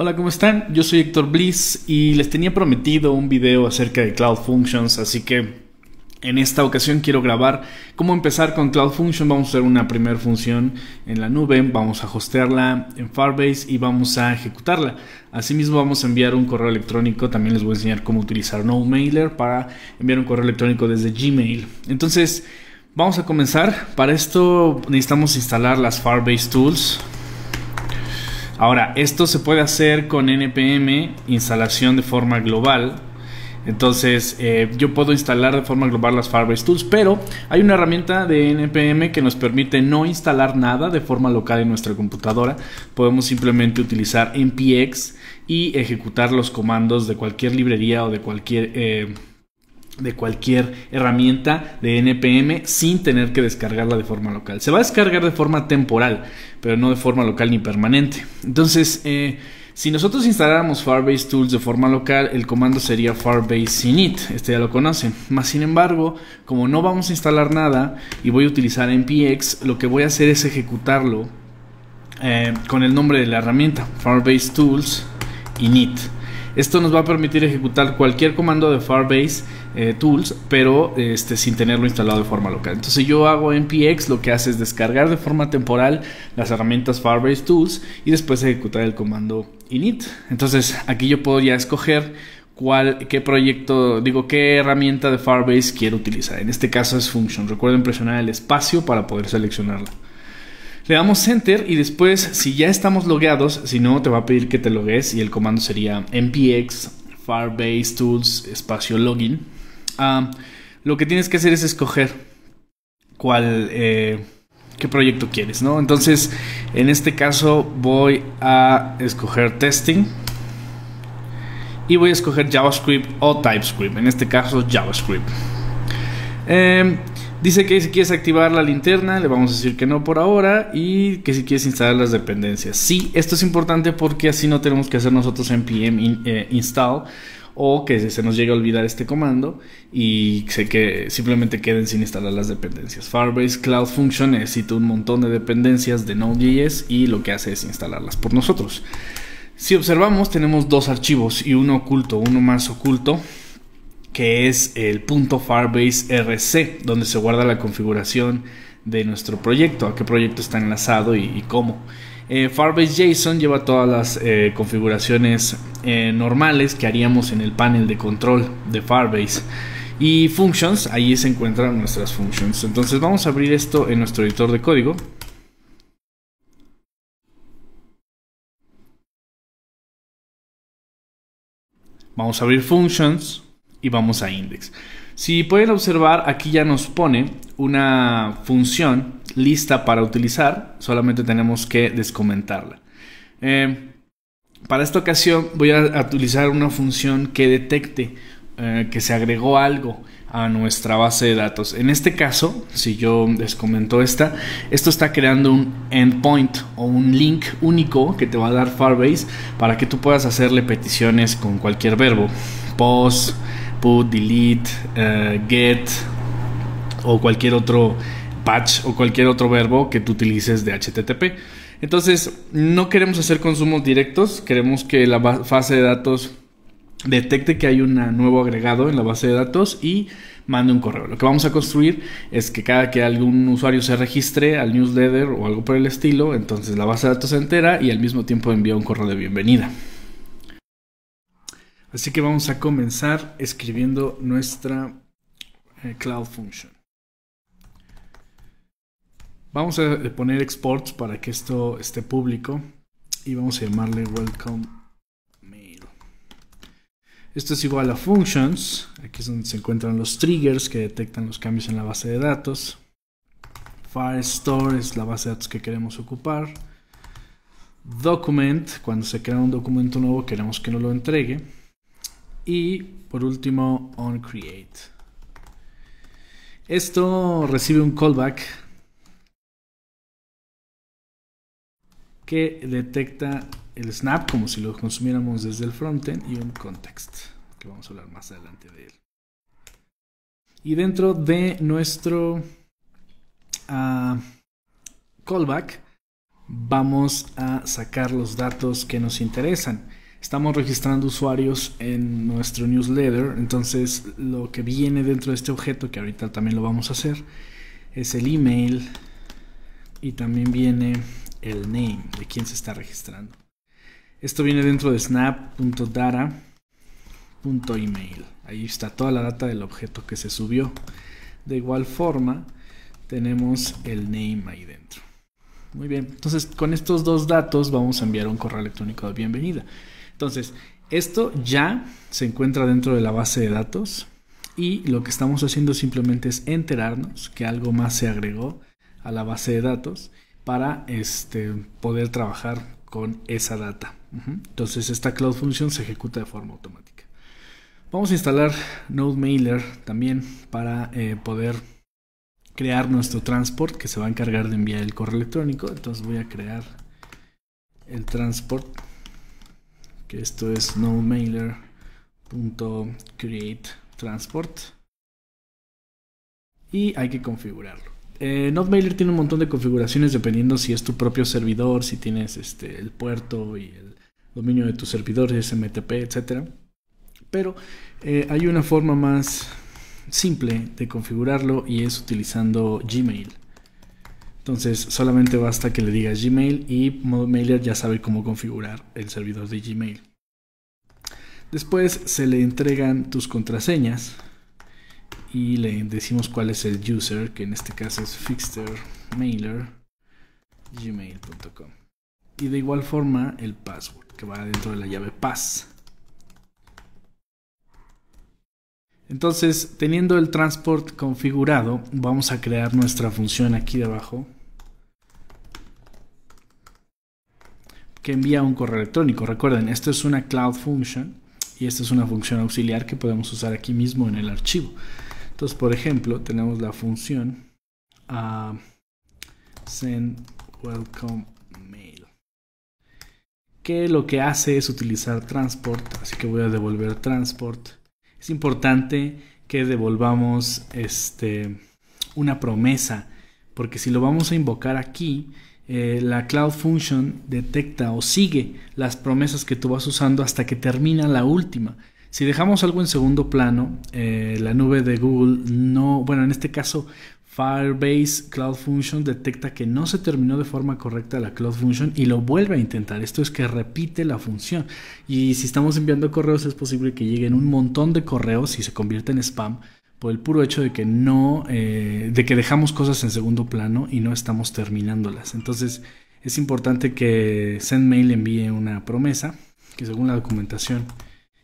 Hola, ¿cómo están? Yo soy Héctor Bliss y les tenía prometido un video acerca de Cloud Functions, así que en esta ocasión quiero grabar cómo empezar con Cloud Function. Vamos a hacer una primera función en la nube, vamos a hostearla en Firebase y vamos a ejecutarla. Asimismo vamos a enviar un correo electrónico, también les voy a enseñar cómo utilizar No Mailer para enviar un correo electrónico desde Gmail. Entonces, vamos a comenzar. Para esto necesitamos instalar las Firebase Tools. Ahora, esto se puede hacer con NPM, instalación de forma global. Entonces, eh, yo puedo instalar de forma global las Firebase Tools, pero hay una herramienta de NPM que nos permite no instalar nada de forma local en nuestra computadora. Podemos simplemente utilizar npx y ejecutar los comandos de cualquier librería o de cualquier... Eh, de cualquier herramienta de NPM sin tener que descargarla de forma local. Se va a descargar de forma temporal, pero no de forma local ni permanente. Entonces, eh, si nosotros instaláramos Firebase Tools de forma local, el comando sería Firebase init, este ya lo conocen. Más sin embargo, como no vamos a instalar nada y voy a utilizar npx, lo que voy a hacer es ejecutarlo eh, con el nombre de la herramienta, Firebase Tools init. Esto nos va a permitir ejecutar cualquier comando de Firebase eh, Tools, pero este, sin tenerlo instalado de forma local. Entonces yo hago npx, lo que hace es descargar de forma temporal las herramientas Firebase Tools y después ejecutar el comando init. Entonces aquí yo podría escoger cuál, qué proyecto, digo, qué herramienta de Firebase quiero utilizar. En este caso es Function. Recuerden presionar el espacio para poder seleccionarla. Le damos enter y después, si ya estamos logueados, si no, te va a pedir que te logues y el comando sería npx firebase tools espacio login. Ah, lo que tienes que hacer es escoger cuál, eh, qué proyecto quieres, ¿no? Entonces, en este caso voy a escoger testing y voy a escoger JavaScript o TypeScript, en este caso JavaScript. Em, Dice que si quieres activar la linterna, le vamos a decir que no por ahora y que si quieres instalar las dependencias. Sí, esto es importante porque así no tenemos que hacer nosotros npm eh, install o que se nos llegue a olvidar este comando y se que simplemente queden sin instalar las dependencias. Firebase Cloud Function necesita un montón de dependencias de Node.js y lo que hace es instalarlas por nosotros. Si observamos, tenemos dos archivos y uno oculto, uno más oculto que es el punto Firebase RC, donde se guarda la configuración de nuestro proyecto, a qué proyecto está enlazado y, cómo. Eh, Firebase JSON lleva todas las eh, configuraciones eh, normales que haríamos en el panel de control de Firebase. Y functions, ahí se encuentran nuestras functions. Entonces vamos a abrir esto en nuestro editor de código. Vamos a abrir functions y vamos a index. Si pueden observar, aquí ya nos pone una función lista para utilizar, solamente tenemos que descomentarla. Eh, para esta ocasión voy a utilizar una función que detecte eh, que se agregó algo a nuestra base de datos. En este caso, si yo descomento esta, esto está creando un endpoint o un link único que te va a dar Firebase para que tú puedas hacerle peticiones con cualquier verbo, post, put, delete, eh, get o cualquier otro patch o cualquier otro verbo que tú utilices de HTTP. Entonces, no queremos hacer consumos directos, queremos que la base de datos detecte que hay un nuevo agregado en la base de datos y mande un correo. Lo que vamos a construir es que cada que algún usuario se registre al newsletter o algo por el estilo, entonces la base de datos se entera y al mismo tiempo envía un correo de bienvenida. Así que vamos a comenzar escribiendo nuestra eh, Cloud Function. Vamos a poner exports para que esto esté público y vamos a llamarle welcome mail. Esto es igual a functions, aquí es donde se encuentran los triggers que detectan los cambios en la base de datos. Firestore es la base de datos que queremos ocupar. Document, cuando se crea un documento nuevo queremos que nos lo entregue y por último, onCreate. Esto recibe un callback que detecta el snap como si lo consumiéramos desde el frontend y un context, que vamos a hablar más adelante de él. Y dentro de nuestro ah, callback vamos a sacar los datos que nos interesan. Estamos registrando usuarios en nuestro newsletter, entonces lo que viene dentro de este objeto, que ahorita también lo vamos a hacer, es el email y también viene el name de quien se está registrando. Esto viene dentro de snap.data.email. Ahí está toda la data del objeto que se subió. De igual forma, tenemos el name ahí dentro. Muy bien, entonces con estos dos datos vamos a enviar un correo electrónico de bienvenida. Entonces, esto ya se encuentra dentro de la base de datos y lo que estamos haciendo simplemente es enterarnos que algo más se agregó a la base de datos para este, poder trabajar con esa data. Entonces esta Cloud Function se ejecuta de forma automática. Vamos a instalar NodeMailer también para eh, poder crear nuestro transport que se va a encargar de enviar el correo electrónico. Entonces voy a crear el transport que esto es no y hay que configurarlo. Eh, NodeMailer tiene un montón de configuraciones dependiendo si es tu propio servidor, si tienes este, el puerto y el dominio de tu servidor, smtp etc. Pero eh, hay una forma más simple de configurarlo y es utilizando Gmail. Entonces solamente basta que le digas Gmail y Mailer ya sabe cómo configurar el servidor de Gmail. Después se le entregan tus contraseñas y le decimos cuál es el user, que en este caso es fixtermailer.gmail.com. Y de igual forma el password, que va dentro de la llave pass. Entonces, teniendo el transport configurado, vamos a crear nuestra función aquí debajo que envía un correo electrónico. Recuerden, esto es una cloud function y esta es una función auxiliar que podemos usar aquí mismo en el archivo. Entonces, por ejemplo, tenemos la función ah, send welcome mail que lo que hace es utilizar transport, así que voy a devolver transport. Es importante que devolvamos este una promesa, porque si lo vamos a invocar aquí, eh, la Cloud Function detecta o sigue las promesas que tú vas usando hasta que termina la última. Si dejamos algo en segundo plano, eh, la nube de Google no, bueno, en este caso Firebase Cloud Function detecta que no se terminó de forma correcta la Cloud Function y lo vuelve a intentar. Esto es que repite la función. Y si estamos enviando correos es posible que lleguen un montón de correos y se convierta en spam por el puro hecho de que no, eh, de que dejamos cosas en segundo plano y no estamos terminándolas. Entonces es importante que SendMail envíe una promesa, que según la documentación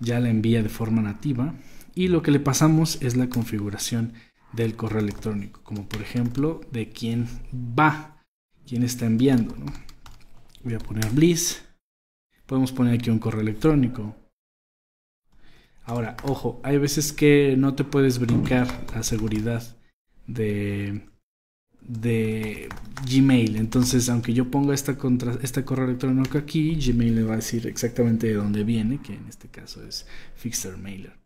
ya la envía de forma nativa, y lo que le pasamos es la configuración del correo electrónico, como por ejemplo de quién va, quién está enviando. Voy a poner Bliss, podemos poner aquí un correo electrónico, Ahora, ojo, hay veces que no te puedes brincar la seguridad de, Gmail. Entonces, aunque yo ponga esta, este correo electrónico aquí, Gmail le va a decir exactamente de dónde viene, que en este caso es Fixer Mailer.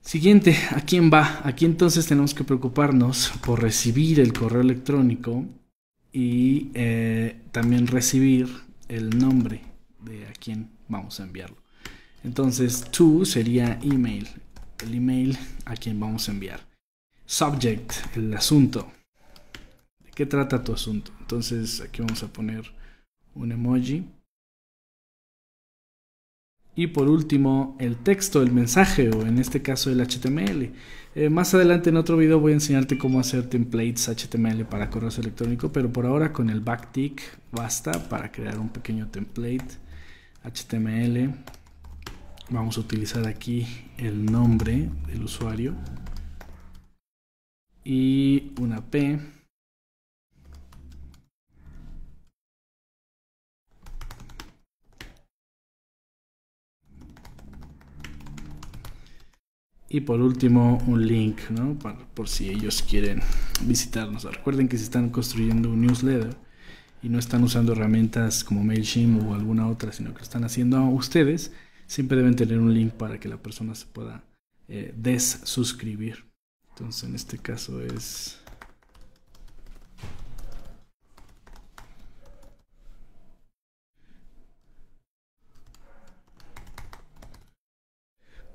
Siguiente, ¿a quién va? Aquí entonces tenemos que preocuparnos por recibir el correo electrónico y eh, también recibir el nombre de a quién vamos a enviarlo. Entonces, to sería email, el email a quien vamos a enviar. Subject, el asunto. ¿De qué trata tu asunto? Entonces, aquí vamos a poner un emoji. Y por último, el texto, el mensaje, o en este caso el HTML. Eh, más adelante en otro video voy a enseñarte cómo hacer templates HTML para correos electrónico pero por ahora con el backtick basta para crear un pequeño template HTML vamos a utilizar aquí el nombre del usuario y una P Y por último, un link, ¿no? Por, por, si ellos quieren visitarnos. Recuerden que se están construyendo un newsletter y no están usando herramientas como MailChimp o alguna otra, sino que lo están haciendo ustedes, siempre deben tener un link para que la persona se pueda eh, desuscribir. Entonces en este caso es...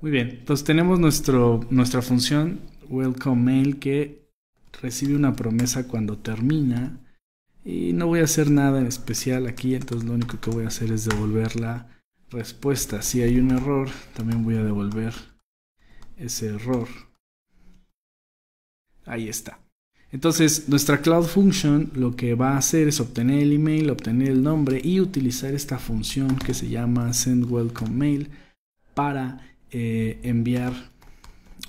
Muy bien, entonces pues tenemos nuestro, nuestra función welcome mail que recibe una promesa cuando termina y no voy a hacer nada en especial aquí, entonces lo único que voy a hacer es devolverla respuesta. Si hay un error, también voy a devolver ese error. Ahí está. Entonces, nuestra Cloud Function lo que va a hacer es obtener el email, obtener el nombre y utilizar esta función que se llama send welcome mail para eh, enviar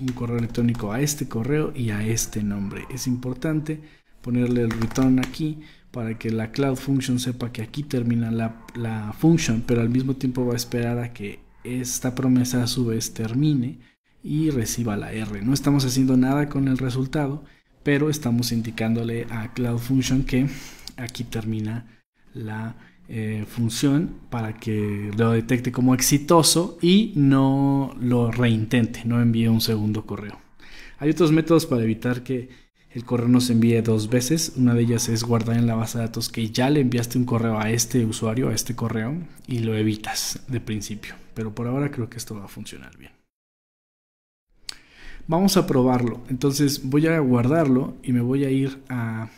un correo electrónico a este correo y a este nombre. Es importante ponerle el return aquí para que la cloud function sepa que aquí termina la, la function, pero al mismo tiempo va a esperar a que esta promesa a su vez termine y reciba la R. No estamos haciendo nada con el resultado, pero estamos indicándole a cloud function que aquí termina la eh, función para que lo detecte como exitoso y no lo reintente, no envíe un segundo correo. Hay otros métodos para evitar que el correo nos envíe dos veces. Una de ellas es guardar en la base de datos que ya le enviaste un correo a este usuario, a este correo, y lo evitas de principio. Pero por ahora creo que esto va a funcionar bien. Vamos a probarlo. Entonces voy a guardarlo y me voy a ir a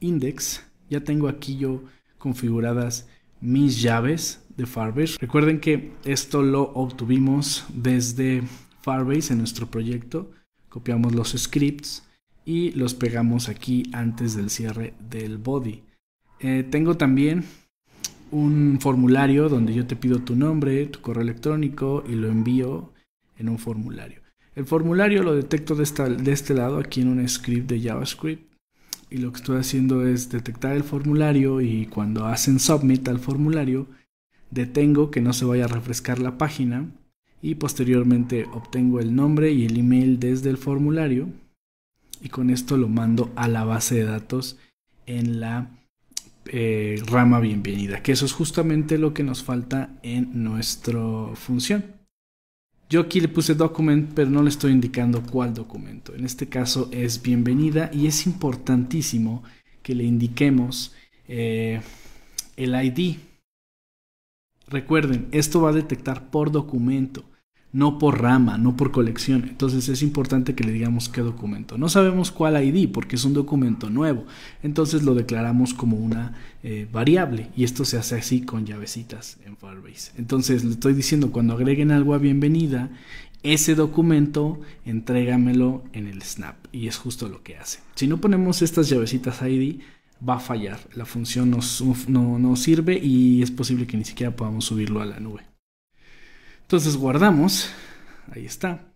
index. Ya tengo aquí yo configuradas mis llaves de Firebase. Recuerden que esto lo obtuvimos desde Firebase en nuestro proyecto. Copiamos los scripts y los pegamos aquí antes del cierre del body. Eh, tengo también un formulario donde yo te pido tu nombre, tu correo electrónico y lo envío en un formulario. El formulario lo detecto de, de este lado aquí en un script de JavaScript y lo que estoy haciendo es detectar el formulario y cuando hacen submit al formulario detengo que no se vaya a refrescar la página y posteriormente obtengo el nombre y el email desde el formulario y con esto lo mando a la base de datos en la eh, rama bienvenida, que eso es justamente lo que nos falta en nuestra función. Yo aquí le puse document, pero no le estoy indicando cuál documento. En este caso es bienvenida y es importantísimo que le indiquemos eh, el ID. Recuerden, esto va a detectar por documento no por rama, no por colección. Entonces es importante que le digamos qué documento. No sabemos cuál ID porque es un documento nuevo. Entonces lo declaramos como una eh, variable y esto se hace así con llavecitas en Firebase. Entonces le estoy diciendo cuando agreguen algo a bienvenida, ese documento entrégamelo en el snap y es justo lo que hace. Si no ponemos estas llavecitas ID, va a fallar. La función no, no, no sirve y es posible que ni siquiera podamos subirlo a la nube. Entonces guardamos, ahí está.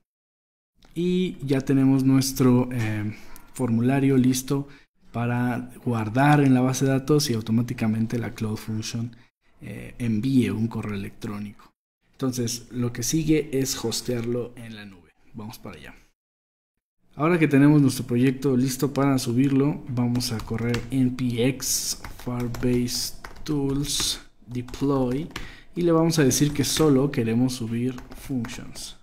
Y ya tenemos nuestro eh, formulario listo para guardar en la base de datos y automáticamente la Cloud Function eh, envíe un correo electrónico. Entonces lo que sigue es hostearlo en la nube. Vamos para allá. Ahora que tenemos nuestro proyecto listo para subirlo, vamos a correr npx firebase tools deploy y le vamos a decir que solo queremos subir functions.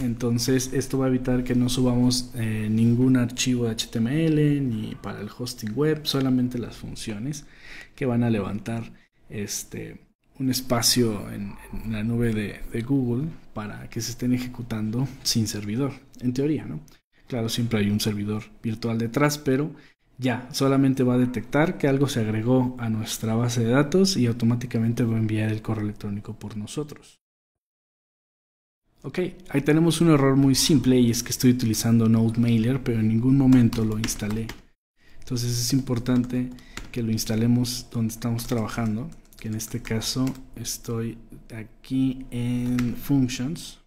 Entonces esto va a evitar que no subamos eh, ningún archivo de HTML ni para el hosting web, solamente las funciones que van a levantar este, un espacio en, la nube de, de, Google para que se estén ejecutando sin servidor, en teoría, ¿no? Claro, siempre hay un servidor virtual detrás, pero ya, solamente va a detectar que algo se agregó a nuestra base de datos y automáticamente va a enviar el correo electrónico por nosotros. Ok, ahí tenemos un error muy simple y es que estoy utilizando NodeMailer, pero en ningún momento lo instalé. Entonces es importante que lo instalemos donde estamos trabajando, que en este caso estoy aquí en Functions.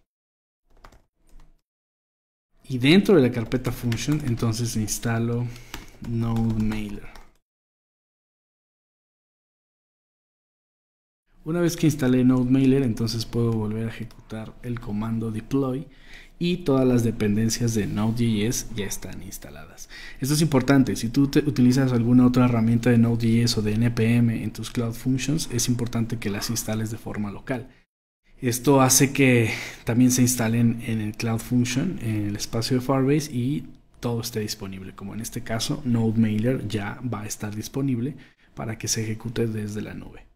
Y dentro de la carpeta Function, entonces instalo Node Una vez que instalé Node entonces puedo volver a ejecutar el comando deploy y todas las dependencias de Node.js ya están instaladas. Esto es importante, si tú utilizas alguna otra herramienta de Node.js o de NPM en tus Cloud Functions, es importante que las instales de forma local. Esto hace que también se instalen en el Cloud Function, en el espacio de Firebase y todo esté disponible, como en este caso NodeMailer ya va a estar disponible para que se ejecute desde la nube.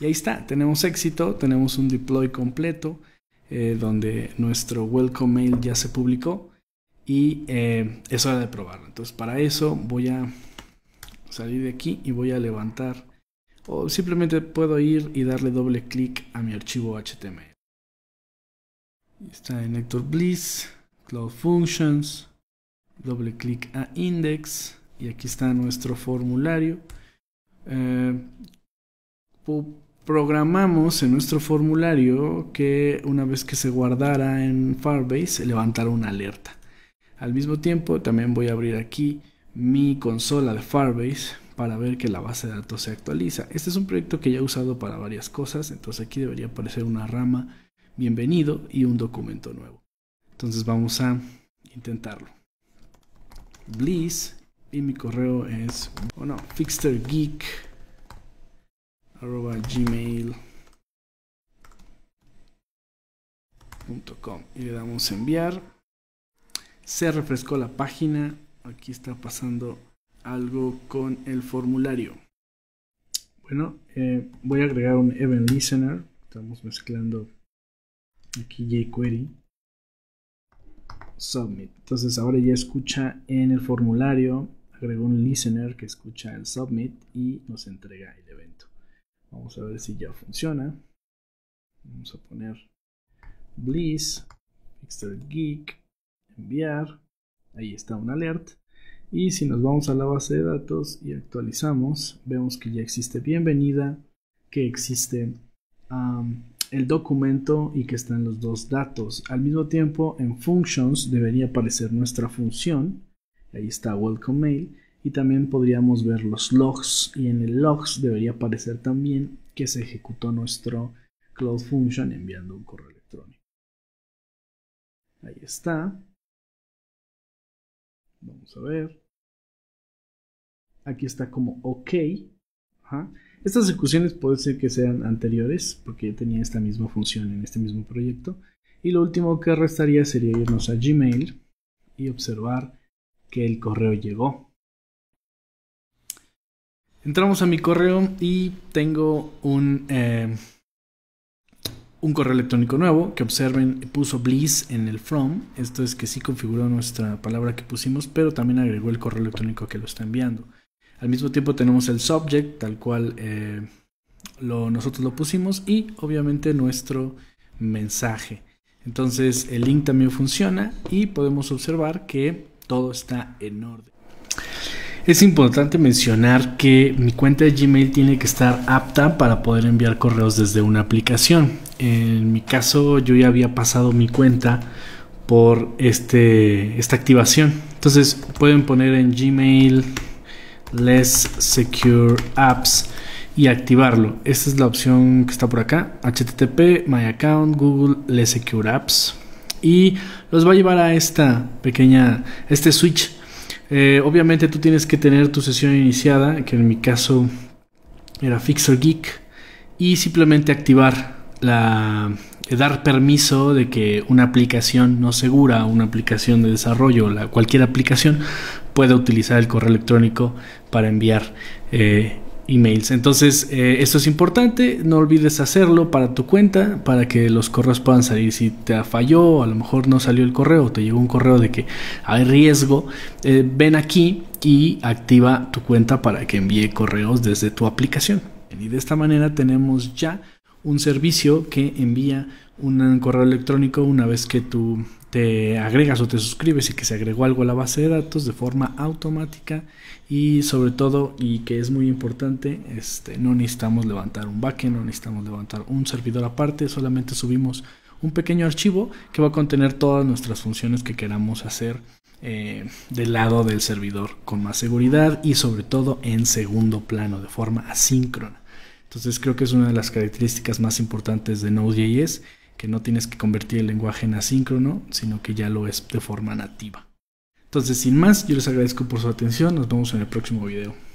Y ahí está, tenemos éxito, tenemos un deploy completo eh, donde nuestro welcome mail ya se publicó y eh, es hora de probarlo. Entonces para eso voy a salir de aquí y voy a levantar o simplemente puedo ir y darle doble clic a mi archivo HTML. Está en Hector Bliss. Cloud Functions, doble clic a Index y aquí está nuestro formulario. Eh, programamos en nuestro formulario que una vez que se guardara en Firebase levantara una alerta. Al mismo tiempo también voy a abrir aquí mi consola de Firebase para ver que la base de datos se actualiza. Este es un proyecto que ya he usado para varias cosas, entonces aquí debería aparecer una rama bienvenido y un documento nuevo. Entonces vamos a intentarlo. Bliss. Y mi correo es, o oh no, fixtergeek y le damos enviar. Se refrescó la página. Aquí está pasando algo con el formulario. Bueno, eh, voy a agregar un event listener. Estamos mezclando aquí jQuery submit. Entonces ahora ya escucha en el formulario, agregó un listener que escucha el submit y nos entrega el evento. Vamos a ver si ya funciona. Vamos a poner Bliss, extra Geek, enviar. Ahí está un alert. Y si nos vamos a la base de datos y actualizamos, vemos que ya existe bienvenida, que existe um, el documento y que están los dos datos. Al mismo tiempo, en functions debería aparecer nuestra función. Ahí está welcome mail. Y también podríamos ver los logs. Y en el logs debería aparecer también que se ejecutó nuestro cloud function enviando un correo electrónico. Ahí está. Vamos a ver. Aquí está como OK. Estas ejecuciones puede ser que sean anteriores, porque tenía esta misma función en este mismo proyecto. Y lo último que restaría sería irnos a Gmail y observar que el correo llegó. Entramos a mi correo y tengo un, eh, un correo electrónico nuevo que observen, puso Bliss en el from. Esto es que sí configuró nuestra palabra que pusimos, pero también agregó el correo electrónico que lo está enviando. Al mismo tiempo tenemos el subject, tal cual eh, lo, nosotros lo pusimos, y obviamente nuestro mensaje. Entonces el link también funciona y podemos observar que todo está en orden. Es importante mencionar que mi cuenta de Gmail tiene que estar apta para poder enviar correos desde una aplicación. En mi caso yo ya había pasado mi cuenta por este, esta activación. Entonces pueden poner en Gmail Less Secure Apps y activarlo. Esta es la opción que está por acá. HTTP, My Account, Google, Less Secure Apps. Y los va a llevar a esta pequeña, este switch. Eh, obviamente tú tienes que tener tu sesión iniciada, que en mi caso era Fixer Geek, y simplemente activar la, eh, dar permiso de que una aplicación no segura, una aplicación de desarrollo, la, cualquier aplicación, puede utilizar el correo electrónico para enviar eh, emails. Entonces, eh, esto es importante, no olvides hacerlo para tu cuenta, para que los correos puedan salir. Si te falló, a lo mejor no salió el correo, te llegó un correo de que hay riesgo, eh, ven aquí y activa tu cuenta para que envíe correos desde tu aplicación. Y de esta manera tenemos ya un servicio que envía un correo electrónico una vez que tu te agregas o te suscribes y que se agregó algo a la base de datos de forma automática y sobre todo y que es muy importante este no necesitamos levantar un backend no necesitamos levantar un servidor aparte solamente subimos un pequeño archivo que va a contener todas nuestras funciones que queramos hacer eh, del lado del servidor con más seguridad y sobre todo en segundo plano de forma asíncrona entonces creo que es una de las características más importantes de Node.js que no tienes que convertir el lenguaje en asíncrono, sino que ya lo es de forma nativa. Entonces, sin más, yo les agradezco por su atención, nos vemos en el próximo video.